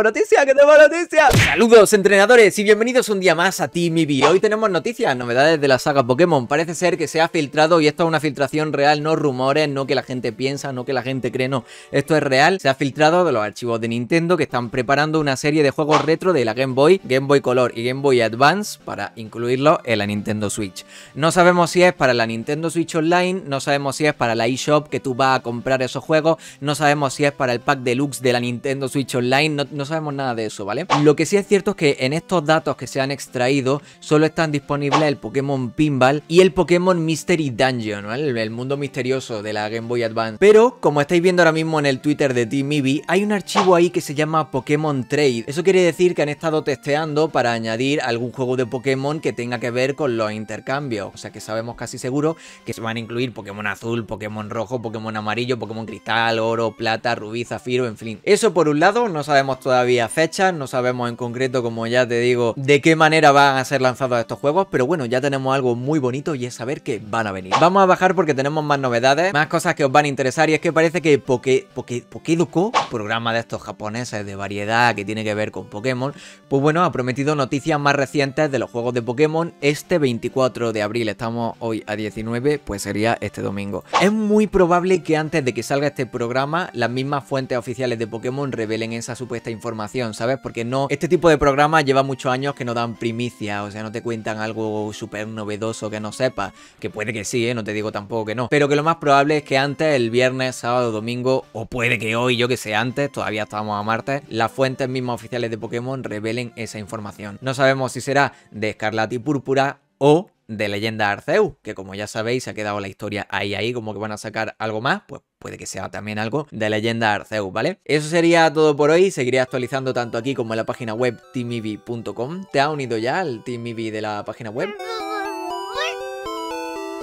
noticia noticias, que tengo noticias. Saludos entrenadores y bienvenidos un día más a Team vida Hoy tenemos noticias, novedades de la saga Pokémon. Parece ser que se ha filtrado y esto es una filtración real, no rumores, no que la gente piensa, no que la gente cree, no. Esto es real. Se ha filtrado de los archivos de Nintendo que están preparando una serie de juegos retro de la Game Boy, Game Boy Color y Game Boy Advance para incluirlo en la Nintendo Switch. No sabemos si es para la Nintendo Switch Online, no sabemos si es para la eShop que tú vas a comprar esos juegos, no sabemos si es para el pack deluxe de la Nintendo Switch Online, no no sabemos nada de eso, ¿vale? Lo que sí es cierto es que en estos datos que se han extraído solo están disponibles el Pokémon Pinball y el Pokémon Mystery Dungeon, ¿vale? El, mundo misterioso de la Game Boy Advance. Pero, como estáis viendo ahora mismo en el Twitter de Team Eevee, hay un archivo ahí que se llama Pokémon Trade. Eso quiere decir que han estado testeando para añadir algún juego de Pokémon que tenga que ver con los intercambios. O sea que sabemos casi seguro que se van a incluir Pokémon azul, Pokémon rojo, Pokémon amarillo, Pokémon cristal, oro, plata, rubí, zafiro, en fin. Eso por un lado, no sabemos todo todavía fechas, no sabemos en concreto, como ya te digo, de qué manera van a ser lanzados estos juegos, pero bueno, ya tenemos algo muy bonito y es saber que van a venir. Vamos a bajar porque tenemos más novedades, más cosas que os van a interesar y es que parece que porque porque Pokédoco, programa de estos japoneses de variedad que tiene que ver con Pokémon, pues bueno, ha prometido noticias más recientes de los juegos de Pokémon este 24 de abril, estamos hoy a 19, pues sería este domingo. Es muy probable que antes de que salga este programa, las mismas fuentes oficiales de Pokémon revelen esa supuesta información, ¿sabes? Porque no, este tipo de programas lleva muchos años que no dan primicia, o sea, no te cuentan algo súper novedoso que no sepas, que puede que sí, ¿eh? no te digo tampoco que no, pero que lo más probable es que antes, el viernes, sábado, domingo, o puede que hoy, yo que sé, antes, todavía estamos a martes, las fuentes mismas oficiales de Pokémon revelen esa información. No sabemos si será de Escarlata y Púrpura o de Leyenda Arceus, que como ya sabéis ha quedado la historia ahí ahí, como que van a sacar algo más, pues puede que sea también algo de Leyenda Arceus, ¿vale? Eso sería todo por hoy, seguiré actualizando tanto aquí como en la página web teamivi.com. ¿Te ha unido ya al teamivi de la página web?